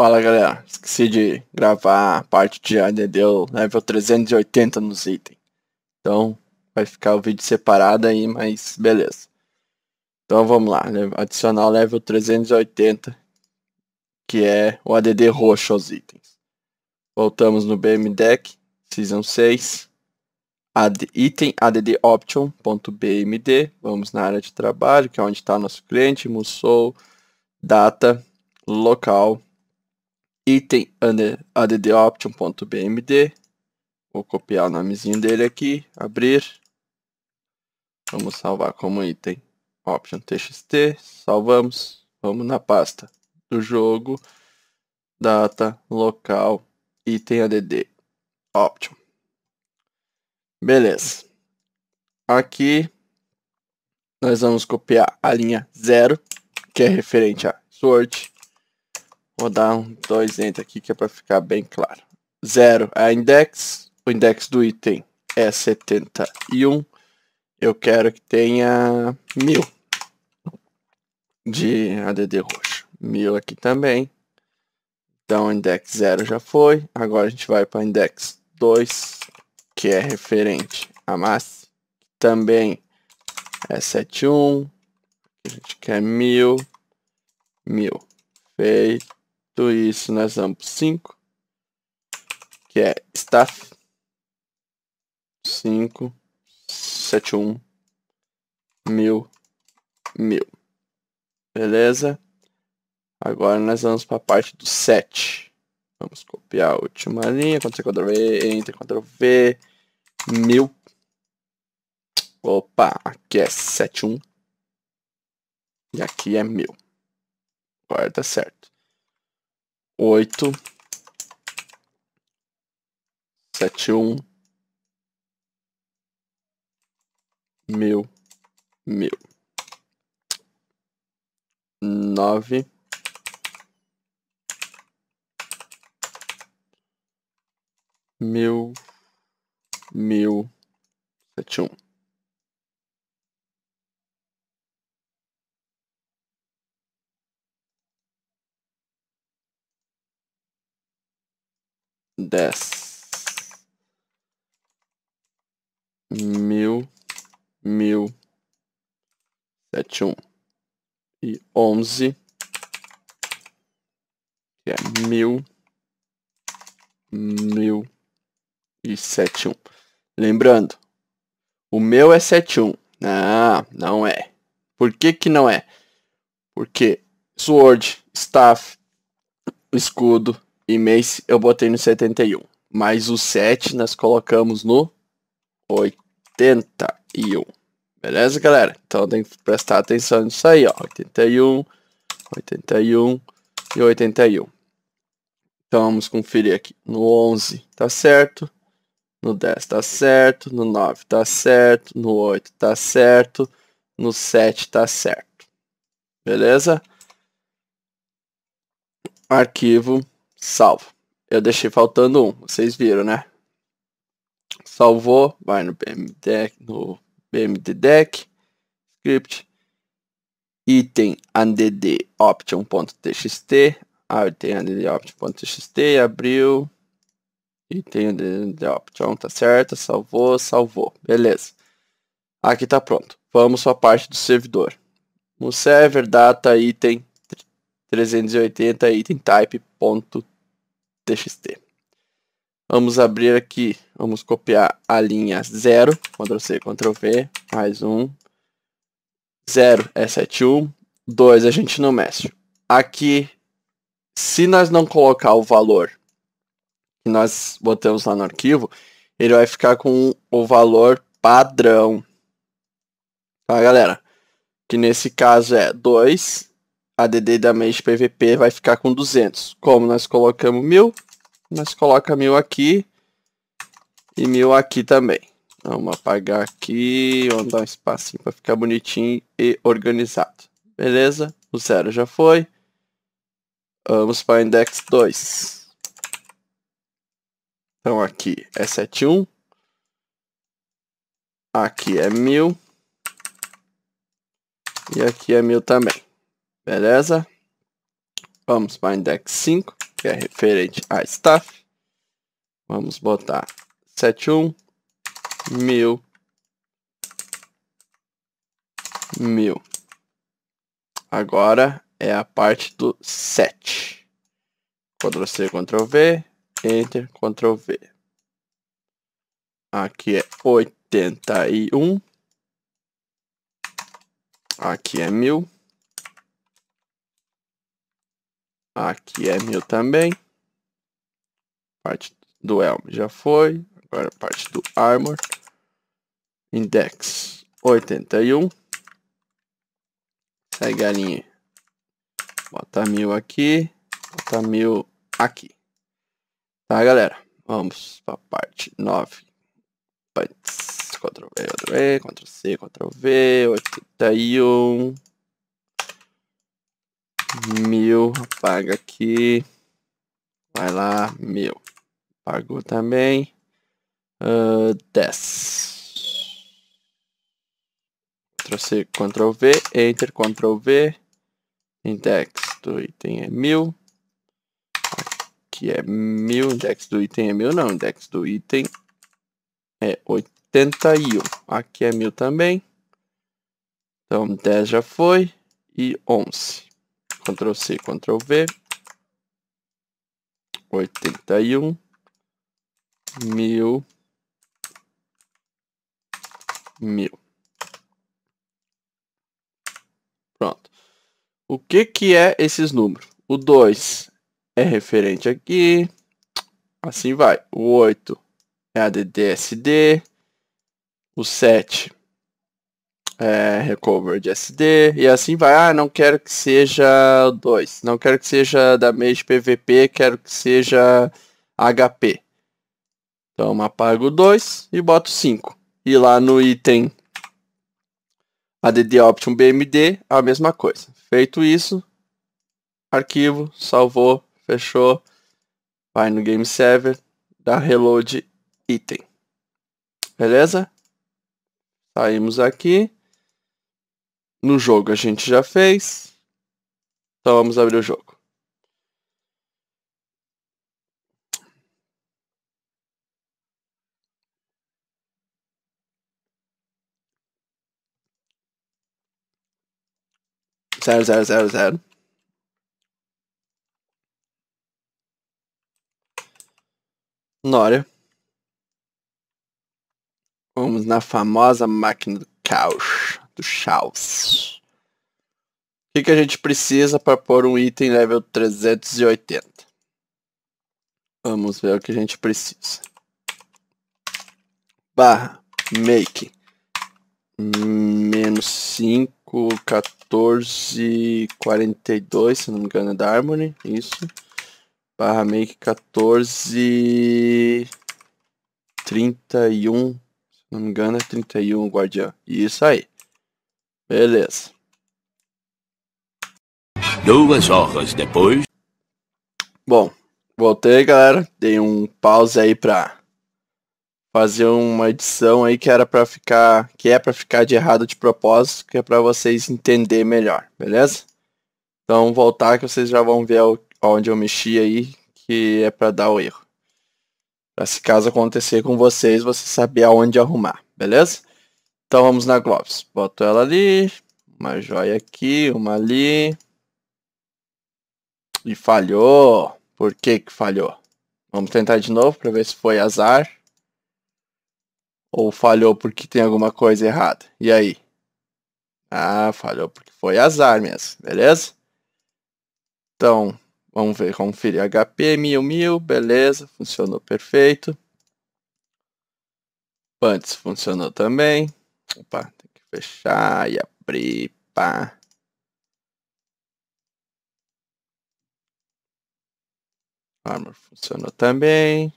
Fala galera, esqueci de gravar a parte de add level 380 nos itens. Então vai ficar o vídeo separado aí, mas beleza. Então vamos lá, né? adicionar o level 380, que é o ADD roxo aos itens. Voltamos no BM Deck, Season 6, ad, item ADD Option.bmd, vamos na área de trabalho, que é onde está nosso cliente, Musou, data, local, item addoption.bmd. Vou copiar o nomezinho dele aqui, abrir. Vamos salvar como item option.txt salvamos. Vamos na pasta do jogo, data, local, item add, option. Beleza. Aqui nós vamos copiar a linha 0, que é referente a sort Vou dar um dois enter aqui que é para ficar bem claro. Zero é a index, o index do item é 71. Eu quero que tenha mil de ADD roxo. Mil aqui também. Então index 0 já foi. Agora a gente vai para index 2, que é referente a massa. Também é 71. A gente quer mil. Mil. Feito. Feito isso, nós vamos para 5, que é staff 5, 7, 1, mil, mil. Beleza? Agora nós vamos para a parte do 7. Vamos copiar a última linha, Ctrl C, Ctrl V, Enter, Ctrl V, mil. Opa, aqui é 71 e aqui é mil. Agora tá certo oito sete um meu meu nove meu meu sete um dez mil mil sete um e onze que é mil mil e sete um lembrando o meu é sete um ah não é por que que não é porque sword staff escudo e Mace eu botei no 71. Mas o 7 nós colocamos no 81. Beleza, galera? Então tem que prestar atenção nisso aí, ó. 81, 81 e 81. Então vamos conferir aqui. No 11 tá certo. No 10 tá certo. No 9 tá certo. No 8 tá certo. No 7 tá certo. Beleza? Arquivo salvo. Eu deixei faltando um, vocês viram, né? Salvou, vai no BMDeck, no deck script, item add option.txt, item add option.txt, abriu, item add option, tá certo, salvou, salvou, beleza. Aqui tá pronto. Vamos para a parte do servidor. No server data item 380 item type .txt. Vamos abrir aqui, vamos copiar a linha 0, Ctrl C, Ctrl V, mais um. 0 é 71, 2 a gente não mexe. Aqui, se nós não colocar o valor que nós botamos lá no arquivo, ele vai ficar com o valor padrão. Tá, galera? Que nesse caso é 2, ADD da Mage PVP vai ficar com 200. Como nós colocamos 1000, nós colocamos 1000 aqui e 1000 aqui também. Vamos apagar aqui, vamos dar um espacinho para ficar bonitinho e organizado. Beleza? O zero já foi. Vamos para index 2. Então aqui é 71. Aqui é 1000. E aqui é 1000 também. Beleza? Vamos para o index 5, que é referente a staff. Vamos botar 71 mil mil. Agora é a parte do 7. Ctrl C, Ctrl V, Enter, Ctrl V. Aqui é 81. Aqui é 1.000. Aqui é mil também. Parte do elmo já foi. Agora parte do armor. Index 81. Segue a linha. Bota mil aqui. Bota mil aqui. Tá, galera? Vamos para parte 9. Ctrl V, Ctrl V, Ctrl C, Ctrl V, 81 mil, paga aqui, vai lá, mil, pagou também, uh, ah, 10. Ctrl C, Ctrl V, Enter, Ctrl V, index do item é mil, aqui é mil, index do item é mil, não, index do item é 81, aqui é mil também, então 10 já foi, e 11. Ctrl C, Ctrl V. 81 mil mil. Pronto. O que que é esses números? O 2 é referente aqui. Assim vai. O 8 é a DDSD. O 7 é, recover de SD, e assim vai, ah, não quero que seja 2, não quero que seja da mage PVP, quero que seja HP. Então apago 2 e boto 5. E lá no item ADD Option BMD, a mesma coisa. Feito isso, arquivo, salvou, fechou, vai no Game Server, dá reload item. Beleza? Saímos aqui. No jogo a gente já fez. Então vamos abrir o jogo. Zero, zero, zero, zero. Nória. Vamos na famosa máquina do caos do Chaos. O que, que a gente precisa para pôr um item level 380? Vamos ver o que a gente precisa. Barra, make, menos 5, 14, 42, se não me engano é da Harmony, isso. Barra make 14, 31, se não me engano é 31, guardião. Isso aí. Beleza. Duas horas depois. Bom, voltei, galera. Dei um pause aí pra fazer uma edição aí que era para ficar, que é para ficar de errado de propósito, que é para vocês entender melhor, beleza? Então voltar que vocês já vão ver onde eu mexi aí, que é para dar o erro. Pra se caso acontecer com vocês, você saber aonde arrumar, beleza? Então vamos na Gloves. Boto ela ali. Uma joia aqui, uma ali. E falhou. Por que que falhou? Vamos tentar de novo para ver se foi azar. Ou falhou porque tem alguma coisa errada. E aí? Ah, falhou porque foi azar mesmo, beleza? Então, vamos ver, conferir HP, mil, mil, beleza, funcionou perfeito. Pants funcionou também. Opa, tem que fechar e abrir, pá. Armor funcionou também.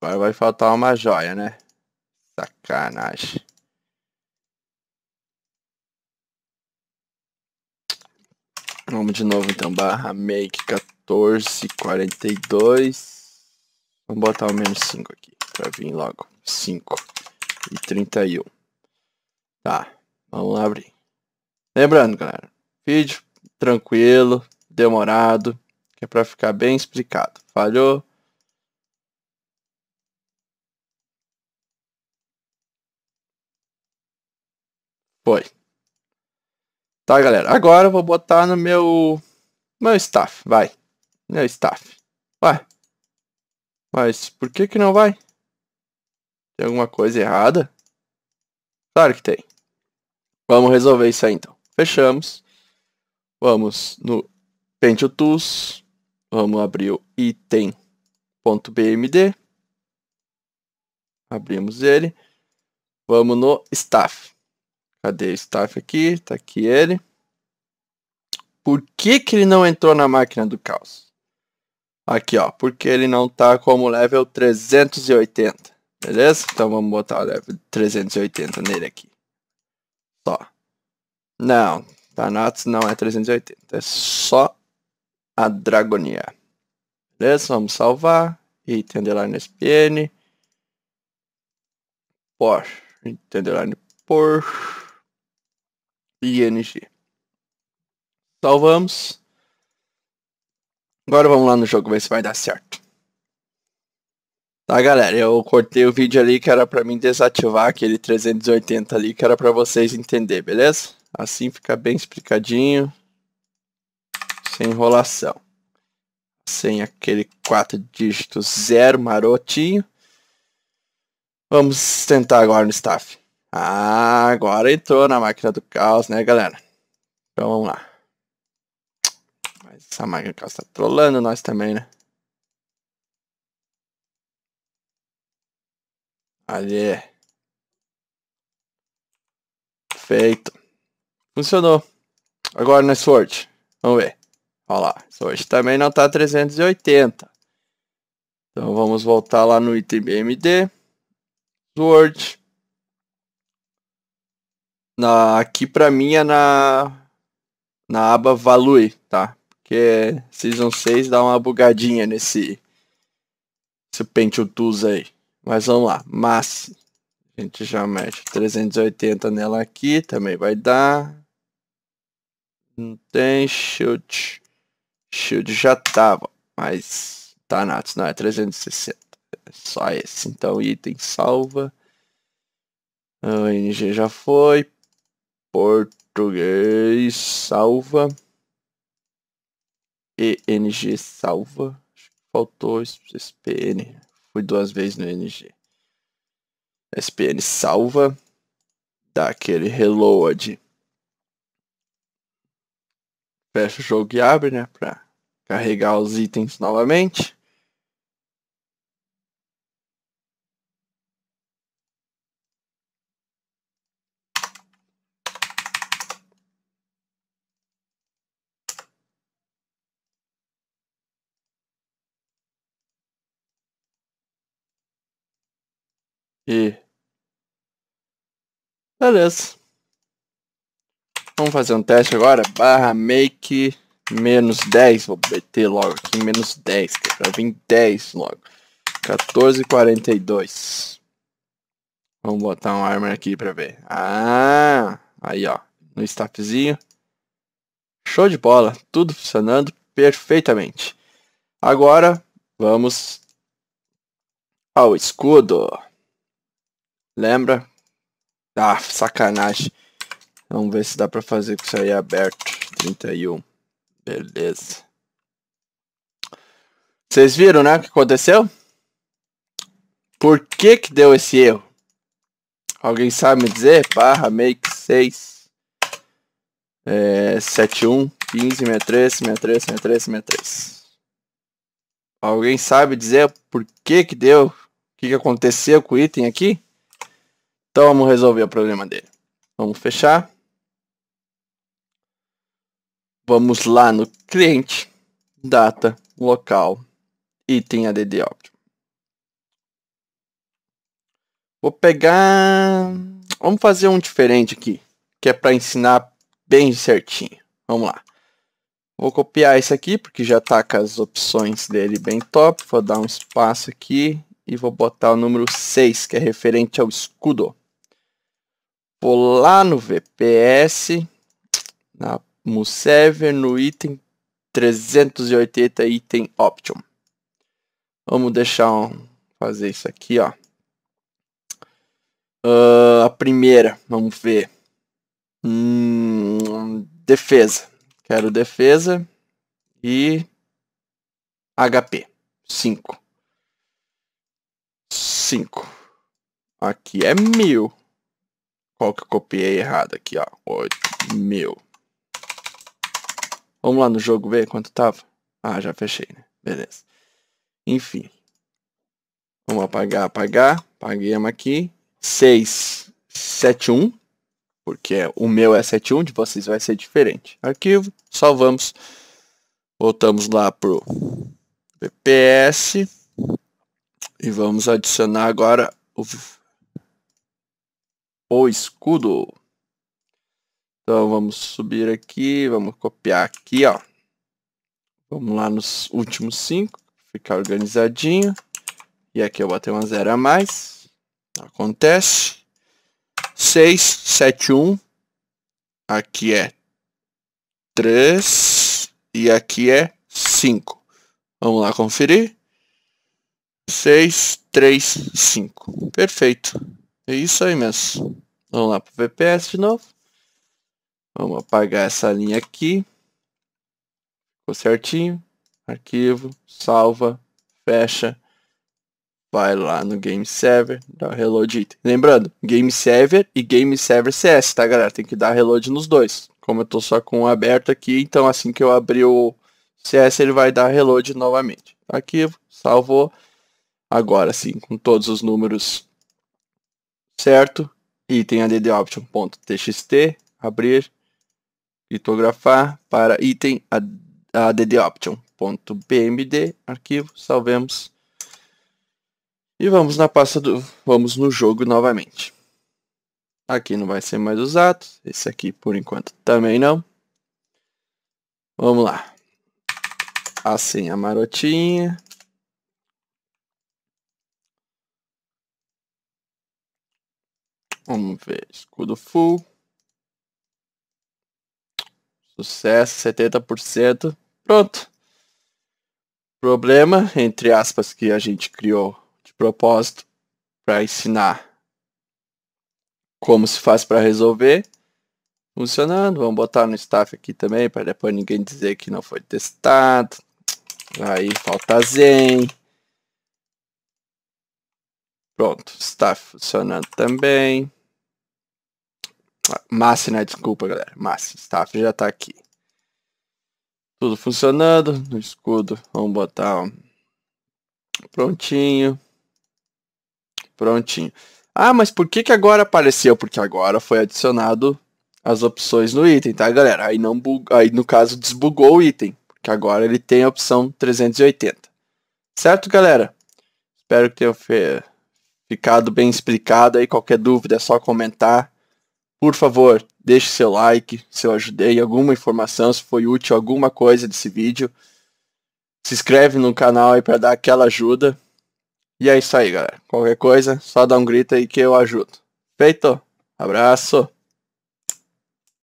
Agora vai faltar uma joia, né? Sacanagem. Vamos de novo então, barra make 1442. Vamos botar o menos 5 aqui, para vir logo. 5 e 31. Tá, vamos lá abrir. Lembrando, galera, vídeo tranquilo, demorado, que é para ficar bem explicado. Falhou? Foi. Tá, galera, agora eu vou botar no meu meu staff, vai. Meu staff. Vai. Mas por que que não vai? Tem alguma coisa errada? Claro que tem. Vamos resolver isso aí então. Fechamos. Vamos no Pente Tools. Vamos abrir o item.bmd. Abrimos ele. Vamos no staff. Cadê o staff aqui? Tá aqui ele. Por que, que ele não entrou na máquina do caos? Aqui, ó. Porque ele não tá como level 380. Beleza? Então vamos botar o level 380 nele aqui. Só. Não, Thanatos não é 380. É só a Dragonia. Beleza? Vamos salvar. Item underline SPN. Por. Item underline por. ING. Salvamos. Agora vamos lá no jogo ver se vai dar certo. Tá, galera, eu cortei o vídeo ali que era para mim desativar aquele 380 ali, que era para vocês entender, beleza? Assim fica bem explicadinho, sem enrolação. Sem aquele quatro dígitos zero marotinho. Vamos tentar agora no staff. Ah, agora entrou na máquina do caos, né, galera? Então vamos lá. Mas essa máquina do caos tá trolando nós também, né? Ali. É. Feito. Funcionou. Agora na Sword. Vamos ver. Olha lá. Sword também não está 380. Então vamos voltar lá no item BMD. Sword. Na, aqui para mim é na, na aba Value, tá? Porque Season 6 dá uma bugadinha nesse, nesse Pentium Tools aí. Mas vamos lá, massa, A gente já mete 380 nela aqui, também vai dar. Não tem shield. Shield já tava, mas tá nato, não é 360. É só esse. Então item salva. ENG já foi. Português salva. ENG salva. Acho que faltou PN. Fui duas vezes no NG. SPN salva. Dá aquele reload. Fecha o jogo e abre, né? Pra carregar os itens novamente. Beleza. Vamos fazer um teste agora. Barra make menos 10. Vou meter logo aqui menos 10. Que pra vir 10 logo. 14,42. Vamos botar um armor aqui pra ver. Ah! Aí ó. No staffzinho. Show de bola. Tudo funcionando perfeitamente. Agora vamos ao escudo. Lembra ah, sacanagem. Vamos ver se dá pra fazer com isso aí aberto. 31. Beleza. Vocês viram, né, o que aconteceu? Por que que deu esse erro? Alguém sabe me dizer? Barra, make, 6, é, 71, 15, 63, 63, 63, 63. Alguém sabe dizer por que que deu? O que que aconteceu com o item aqui? Então vamos resolver o problema dele. Vamos fechar. Vamos lá no cliente, data, local, item add óbvio. Vou pegar... Vamos fazer um diferente aqui, que é para ensinar bem certinho. Vamos lá. Vou copiar esse aqui, porque já tá com as opções dele bem top. Vou dar um espaço aqui e vou botar o número 6, que é referente ao escudo vou lá no VPS, na, no server, no item 380, item option. Vamos deixar um, fazer isso aqui, ó. Uh, a primeira, vamos ver. Hum, defesa. Quero defesa e HP. 5. 5. Aqui é mil. Qual que eu copiei errado aqui, ó. 8 mil. Vamos lá no jogo ver quanto tava? Ah, já fechei, né? Beleza. Enfim. Vamos apagar, apagar. Apaguemos aqui. 6, 7, 1. Porque o meu é 7.1, de vocês vai ser diferente. Arquivo, salvamos. Voltamos lá pro VPS. E vamos adicionar agora o o escudo. Então vamos subir aqui, vamos copiar aqui, ó. Vamos lá nos últimos cinco, ficar organizadinho. E aqui eu botei uma zero a mais. Acontece. 6, 7, 1. Aqui é 3 e aqui é 5. Vamos lá conferir. 6, 3, 5. Perfeito. É isso aí mesmo. Vamos lá para o VPS de novo. Vamos apagar essa linha aqui. Ficou certinho. Arquivo, salva, fecha. Vai lá no Game Server, dá reload Lembrando, Game Server e Game Server CS, tá galera? Tem que dar reload nos dois. Como eu tô só com um aberto aqui, então assim que eu abrir o CS ele vai dar reload novamente. Arquivo, salvou. Agora sim, com todos os números certo? E tem a ddoption.txt, abrir, litografar para item addoption.bmd, arquivo, salvemos. E vamos na pasta do, vamos no jogo novamente. Aqui não vai ser mais usado, esse aqui por enquanto também não. Vamos lá. A senha marotinha. Vamos ver. Escudo full. Sucesso, 70%. Pronto. Problema, entre aspas, que a gente criou de propósito para ensinar como se faz para resolver. Funcionando. Vamos botar no staff aqui também, para depois ninguém dizer que não foi testado. Aí falta zen. Pronto, staff funcionando também. Massi, né? Desculpa, galera. Massa, staff já tá aqui. Tudo funcionando. No escudo, vamos botar. Ó. Prontinho. Prontinho. Ah, mas por que, que agora apareceu? Porque agora foi adicionado as opções no item, tá, galera? Aí, não bug... Aí no caso, desbugou o item. Porque agora ele tem a opção 380. Certo, galera? Espero que tenha ficado bem explicado aí. Qualquer dúvida é só comentar. Por favor, deixe seu like se eu ajudei alguma informação, se foi útil alguma coisa desse vídeo. Se inscreve no canal aí para dar aquela ajuda. E é isso aí, galera. Qualquer coisa, só dá um grito aí que eu ajudo. Feito? Abraço!